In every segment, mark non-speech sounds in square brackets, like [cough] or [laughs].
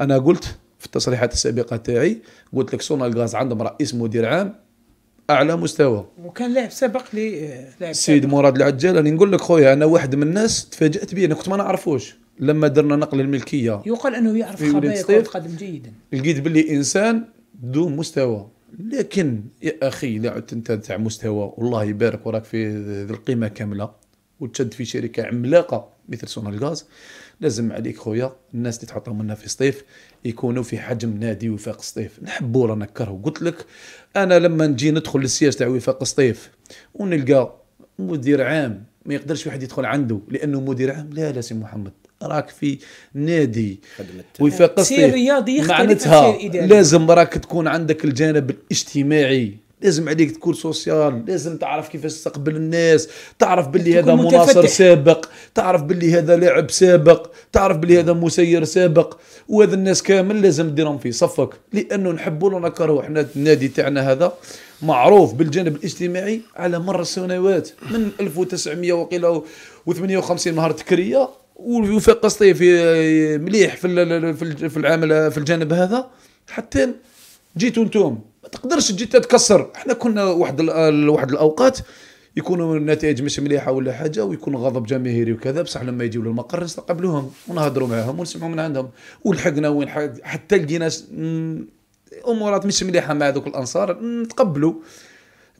انا قلت في التصريحات السابقه تاعي قلت لك سونا غاز عندهم رئيس مدير عام اعلى مستوى وكان لاعب سابق لي آه، لاعب سيد مراد العجال انا نقول لك خويا انا واحد من الناس تفاجات به انا كنت ما نعرفوش لما درنا نقل الملكيه يقال انه يعرف خبايا كره القدم جيدا لقيت باللي انسان ذو مستوى لكن يا اخي اذا عدت انت تاع مستوى والله يبارك وراك في ذي القيمه كامله وتشد في شركه عملاقه مثل سون الغاز لازم عليك خويا الناس اللي تحطهم لنا في سطيف يكونوا في حجم نادي وفاق سطيف نحبوا راه نكرهوا قلت لك انا لما نجي ندخل للسياسه تاع وفاق سطيف ونلقى مدير عام ما يقدرش واحد يدخل عنده لانه مدير عام لا لا سي محمد راك في نادي وفاق سطيف معناتها لازم راك تكون عندك الجانب الاجتماعي لازم عليك تكون سوسيال لازم تعرف كيفاش تستقبل الناس تعرف باللي هذا مناصر سابق تعرف باللي هذا لاعب سابق تعرف باللي هذا مسير سابق وهذا الناس كامل لازم ديرهم في صفك لانه نحبوا ولا نكرهوا احنا النادي تاعنا هذا معروف بالجانب الاجتماعي على مر السنوات من 1900 وقيل 58 نهار تكريه وفاق قصتي في مليح في في العمل في الجانب هذا حتى جيتوا انتم تقدرش تجي تتكسر احنا كنا واحد واحد الاوقات يكونوا النتائج مش مليحه ولا حاجه ويكون غضب جماهيري وكذا بصح لما يجيو للمقر نستقبلوهم ونهضروا معاهم ونسمعوا من عندهم ولحقنا وين حتى لقينا امورات مش مليحه مع ذوك الانصار نتقبلوا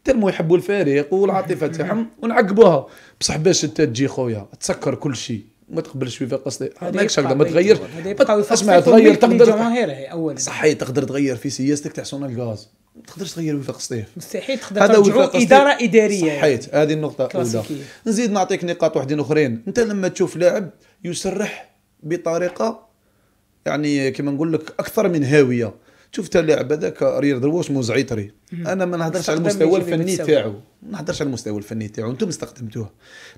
تلمو يحبوا الفريق والعاطفه [laughs] تاعهم ونعقبوها بصح باش انت تجي خويا تسكر كل شيء ما تقبلش في قصدي ماكش هكذا ما تغير اسمع تغير تقدر, صحيح تقدر تغير في سياستك تاع الغاز ما تقدرش تغير وفاق الصيف مستحيل تقدر ترجعوا اداره اداريه يعني. صحيت يعني. هذه النقطه الاولى نزيد نعطيك نقاط واحدين اخرين انت لما تشوف لاعب يسرح بطريقه يعني كما نقول لك اكثر من هاويه شوف حتى اللاعب هذاك ريال مو موزعيطري انا ما نهضرش على المستوى الفني تاعو ما نهضرش على المستوى الفني تاعو انتم استخدمتوه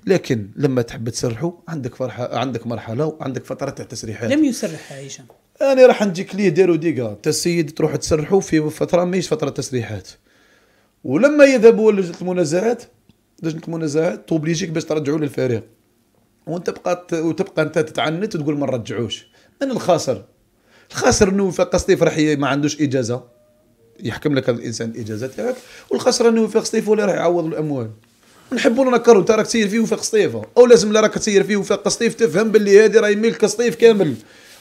لكن لما تحب تسرحوا عندك فرحه عندك مرحله وعندك فتره تاع تسريحات لم يسرح هشام انا راح نجيك ليه ديرو ديكا انت السيد تروح تسرحوا في فتره ماهيش فتره تسريحات ولما يذهبوا لجنه المنازعات لجنه المنازعات توبليجيك باش ترجعوا للفريق وانت بقى وتبقى انت تتعنت وتقول ما نرجعوش من الخاسر الخاسر انه يفيق سطيف راح ما عندوش اجازه يحكم لك الانسان الاجازه تاعك والخاسر انه يفيق سطيف ولا راح يعوض الاموال نحبوا نكرهوا انت راك تسير فيه وفاق سطيفه او لازم لا راك تسير فيه وفاق سطيف تفهم باللي هذه راهي ملك سطيف كامل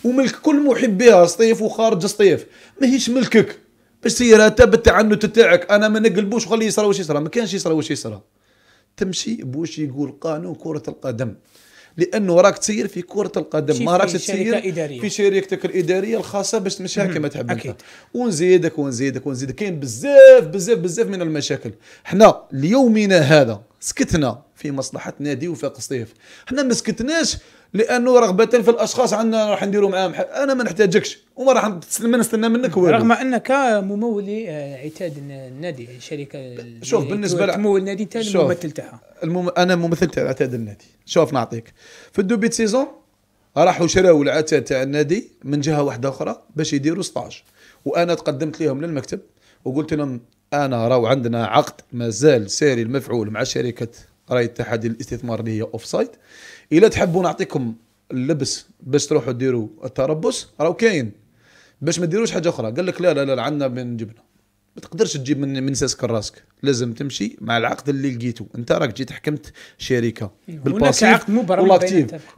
وملك كل محبيها صيف وخارج سطيف ماهيش ملكك باش سيراتب التعنت تاعك انا ما نقلبوش وخليه يصرى واش يصرى ما كانش يصرى واش يصرى تمشي بوش يقول قانون كره القدم لانه راك تسير في كره القدم ما راكش تسير في شركتك الاداريه الخاصه باش تمشيها كما تحب انت ونزيدك ونزيدك ونزيدك كاين بزاف بزاف بزاف من المشاكل حنا ليومنا هذا سكتنا في مصلحه نادي وفاق الصيف حنا ما سكتناش لانه رغبه في الاشخاص عندنا راح نديروا معاهم انا ما نحتاجكش وما راح نستنى منك والو رغم انك ممول آه، عتاد النادي الشركه شوف بالنسبه لك ممول النادي انت الممثل تاعها المم... انا ممثل تاع عتاد النادي شوف نعطيك في الدوبيت سيزون راحوا شراوا العتاد تاع النادي من جهه واحده اخرى باش يديروا ستاج وانا تقدمت لهم للمكتب وقلت لهم انا راهو عندنا عقد مازال ساري المفعول مع شركه راي اتحادي الاستثمار اللي هي اوف سايد الا تحبوا نعطيكم اللبس باش تروحوا ديروا التربص راهو كاين باش ما ديروش حاجه اخرى قال لك لا لا لا عندنا من جبنا ما تقدرش تجيب من من ساسك راسك لازم تمشي مع العقد اللي لقيته انت راك جيت حكمت شركه بالباسيف هناك عقد مبرم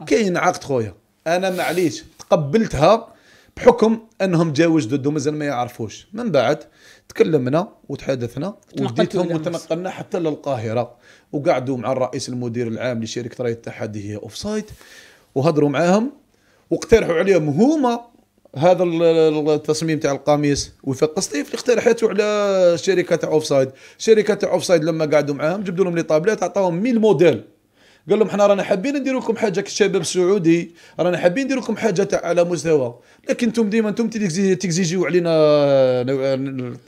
كاين عقد خويا انا معليش تقبلتها بحكم انهم جاوا جدد ومازال ما يعرفوش من بعد تكلمنا وتحدثنا وديتهم وتنقلنا حتى للقاهره وقعدوا مع الرئيس المدير العام لشركه راي التحدي هي اوف سايت وهضروا معاهم واقترحوا عليهم هما هذا التصميم تاع القميص وفاق اللي اقترحته على شركه تاع اوف سايد شركه تاع اوف سايد لما قعدوا معاهم جبدوا لهم لي طابلات عطاهم 100 موديل قال لهم حنا رانا حابين ندير لكم حاجه كشباب سعودي رانا حابين ندير لكم حاجه تاع على مستوى لكن انتم ديما انتم تكزيجيو علينا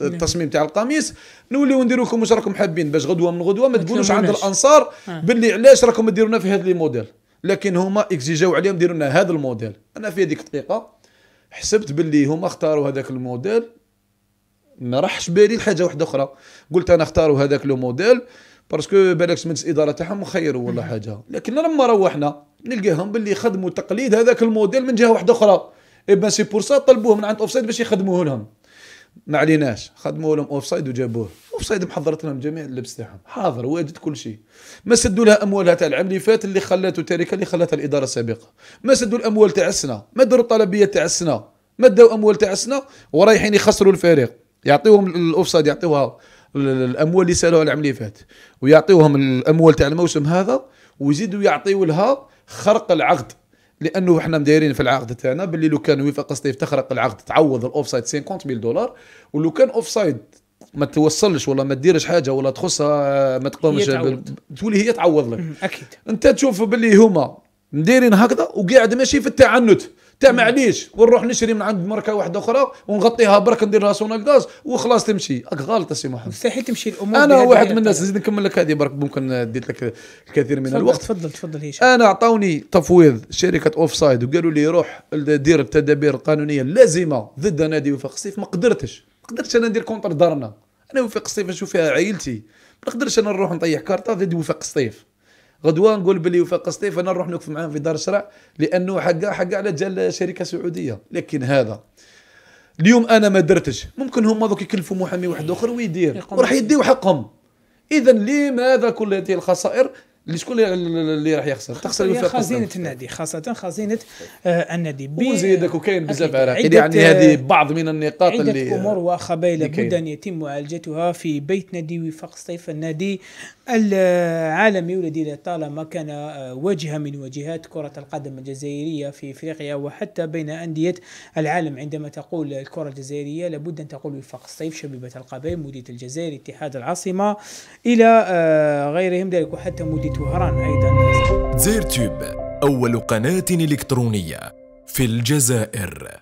التصميم تاع القميص نوليو نديرو لكم واش راكم حابين باش غدوه من غدوه ما تقولوش عند الانصار آه. باللي علاش راكم ديرونا في هذا لي موديل لكن هما اكزيجاو عليهم ديروا لنا هذا الموديل انا في هذيك الدقيقه حسبت باللي هما اختاروا هذاك الموديل ما راحش بالي لحاجه واحده اخرى قلت انا اختاروا هذاك لو موديل باسكو بالك مجلس الاداره تاعهم خيروا ولا حاجه لكن لما روحنا نلقاهم باللي خدموا تقليد هذاك الموديل من جهه واحده اخرى اي سي بور سا طلبوه من عند اوف سايد باش يخدموه لهم ما عليناش خدموا لهم اوف سايد وجابوه اوف سايد محضرت لهم جميع اللبس تاعهم حاضر واجد كل شيء ما سدوا لها اموالها تاع العام اللي فات اللي خلاته تاركه اللي خلاتها الاداره السابقه ما سدوا الاموال تاع السنه ما داروا الطلبيه تاع السنه ما داو اموال تاع السنه ورايحين يخسروا الفريق يعطيهم الاوف سايد يعطيوها الاموال اللي سالوها العام اللي فات ويعطيوهم الاموال تاع الموسم هذا ويزيدوا يعطيو لها خرق العقد لانه احنا مدايرين في العقد تاعنا باللي لو كان وفاق سطيف تخرق العقد تعوض الاوف 50 50000 دولار ولو كان اوف سايد ما توصلش ولا ما ديرش حاجه ولا تخصها ما تقومش تولي هي تعوض لك اكيد انت تشوف باللي هما مدايرين هكذا وقاعد ماشي في التعنت تا معليش ونروح نشري من عند مركه واحده اخرى ونغطيها برك ندير لها سونا وخلاص تمشي راك غلط سي محمد مستحيل تمشي الامور انا واحد من الناس نزيد نكمل لك هذه برك ممكن ديت لك الكثير من تفضل الوقت تفضل تفضل هشام انا عطاوني تفويض شركه اوف سايد وقالوا لي روح دير التدابير القانونيه اللازمه ضد نادي وفاق السيف ما قدرتش ما قدرتش انا ندير كونتر دارنا انا وفاق السيف نشوف فيها عائلتي ما نقدرش انا نروح نطيح كارطه ضد وفاق السيف غدوه نقول بلي وفاق سطيف انا نروح نوقف معاهم في دار الشرع لانه حقا حقا على جال شركه سعوديه لكن هذا اليوم انا ما درتش ممكن هما دوك يكلفوا محامي واحد اخر ويدير وراح يديو حقهم اذا لماذا كل هذه الخسائر اللي شكون اللي راح يخسر تخسر الفرق خزينه النادي خاصه خزينه آه النادي وزيدك وكاين بزاف عراقيل يعني هذه بعض من النقاط عدة اللي امور وخبايل لابد ان يتم معالجتها في بيت نادي وفاق صيف النادي العالمي الذي طالما كان آه، وجهه من وجهات كره القدم الجزائريه في افريقيا وحتى بين انديه العالم عندما تقول الكره الجزائريه لابد ان تقول وفاق الصيف شبيبه القبائل مديريه الجزائر اتحاد العاصمه الى آه، غيرهم ذلك وحتى مدير تهران أيضا زير تيوب أول قناة إلكترونية في الجزائر